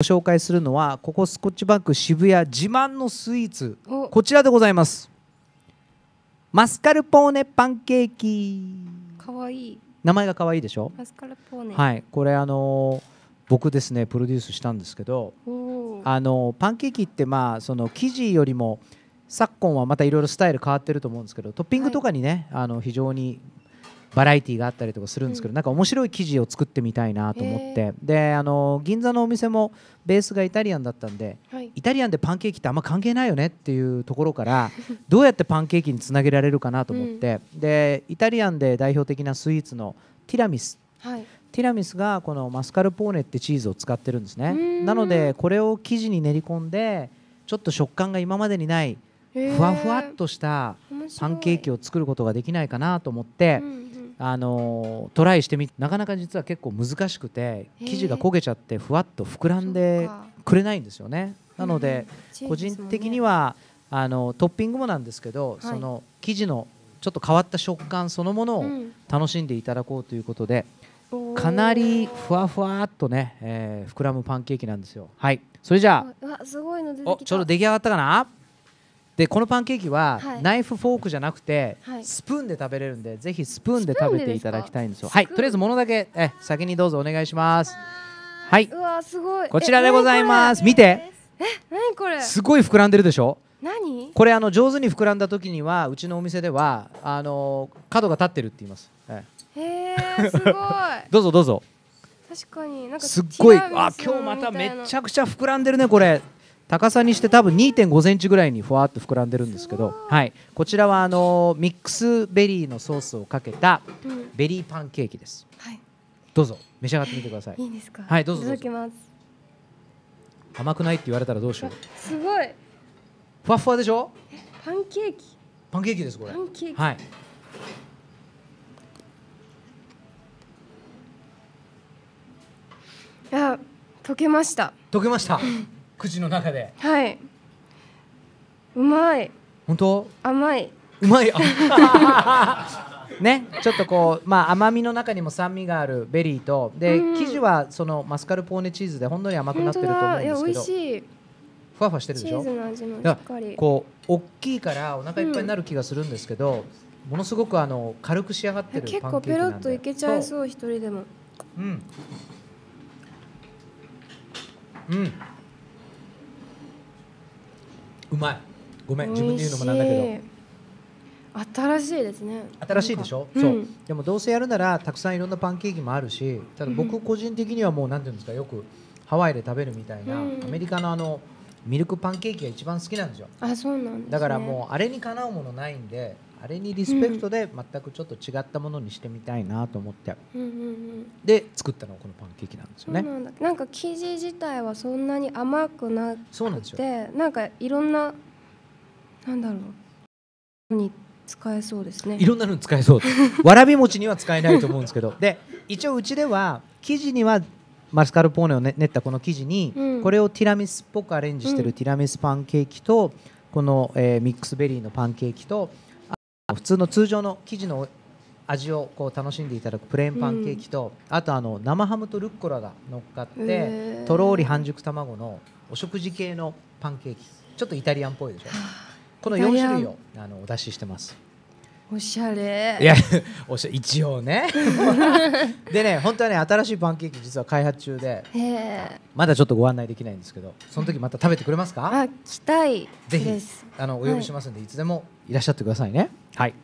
ご紹介するのはここスコッチバンク渋谷自慢のスイーツこちらでございますマスカルポーネパンケーキかわいい名前がかわいいでしょマスカルポーネはいこれあの僕ですねプロデュースしたんですけどあのパンケーキってまあその生地よりも昨今はまたいろいろスタイル変わってると思うんですけどトッピングとかにね、はい、あの非常にバラエティーがあったりとかするんですけど、うん、なんか面白い記事を作ってみたいなと思って、であの銀座のお店もベースがイタリアンだったんで、はい、イタリアンでパンケーキってあんま関係ないよねっていうところから どうやってパンケーキにつなげられるかなと思って、うん、でイタリアンで代表的なスイーツのティラミス、はい、ティラミスがこのマスカルポーネってチーズを使ってるんですねなのでこれを生地に練り込んでちょっと食感が今までにないふわふわっとしたパンケーキを作ることができないかなと思って、うあのトライしてみなかなか実は結構難しくて生地が焦げちゃってふわっと膨らんでくれないんですよね。なので、個人的にはあのトッピングもなんですけど、その生地のちょっと変わった食感そのものを楽しんでいただこうということで、かなりふわふわっとね、えー、膨らむパンケーキなんですよ。はい、それじゃあ、あすごいのお、ちょうど出来上がったかな。でこのパンケーキはナイフフォークじゃなくてスプーンで食べれるんでぜひスプーンで食べていただきたいんですよはいとりあえずものだけえ先にどうぞお願いしますはいうわすごいこちらでございます見てえ何これすごい膨らんでるでしょ何これあの上手に膨らんだ時にはうちのお店ではあの角が立ってるって言いますえへえすごい どうぞどうぞ確かになんかすっごいあ今日まためちゃくちゃ膨らんでるねこれ高さにして多分2.5センチぐらいにふわっと膨らんでるんですけど、はい、こちらはあのミックスベリーのソースをかけたベリーパンケーキです、はい、どうぞ召し上がってみてくださいいいですかはいどうぞ甘くないって言われたらどうしようすごいふわふわでしょパンケーキパンケーキですこれパンケーキ。はいあ溶けました溶けました口の中ではいうまい本当甘いうまい ねちょっとこうまあ甘みの中にも酸味があるベリーとで、生地はそのマスカルポーネチーズで本当に甘くなってると思うんいです美けど味しいふわふわしてるでしょチーズの味もしっかりこう大きいからお腹いっぱいになる気がするんですけど、ものすごくあの軽く仕上がってる結パ構ンケーキペロなんでッといけちゃいそう一人でもうんうんうまいごめん自分で言うのもなんだけど新しいですね新しいでしょ、うん、そうでもどうせやるならたくさんいろんなパンケーキもあるしただ僕個人的にはもう何て言うんですかよくハワイで食べるみたいな、うん、アメリカのあのミルクパンケーキが一番好きなんですよあそうなん、ね、だからもうあれにかなうものないんであれにリスペクトで全くちょっと違ったものにしてみたいなと思って、うんうんうん、で作ったのがこのパンケーキなんですよねなんなんか生地自体はそんなに甘くなくてそうなんですよなんかいろんななんだろうに使えそうですねいろんなのに使えそう わらび餅には使えないと思うんですけどで一応うちでは生地にはマスカルポーネを練ったこの生地に、これをティラミスっぽくアレンジしてるティラミスパンケーキと、この、えミックスベリーのパンケーキと普通の通常の生地の味をこう楽しんでいただくプレーンパンケーキと、うん、あとあの生ハムとルッコラが乗っかってとろーり半熟卵のお食事系のパンケーキちょっとイタリアンっぽいでしょこの4種類をあのお出ししてますおしゃれいや おしゃ一応ね でね本当はね新しいパンケーキ実は開発中でまだちょっとご案内できないんですけどその時また食べてくれますかあ来たいぜひあのお呼びしますんで、はい、いつでもいらっしゃってくださいねはい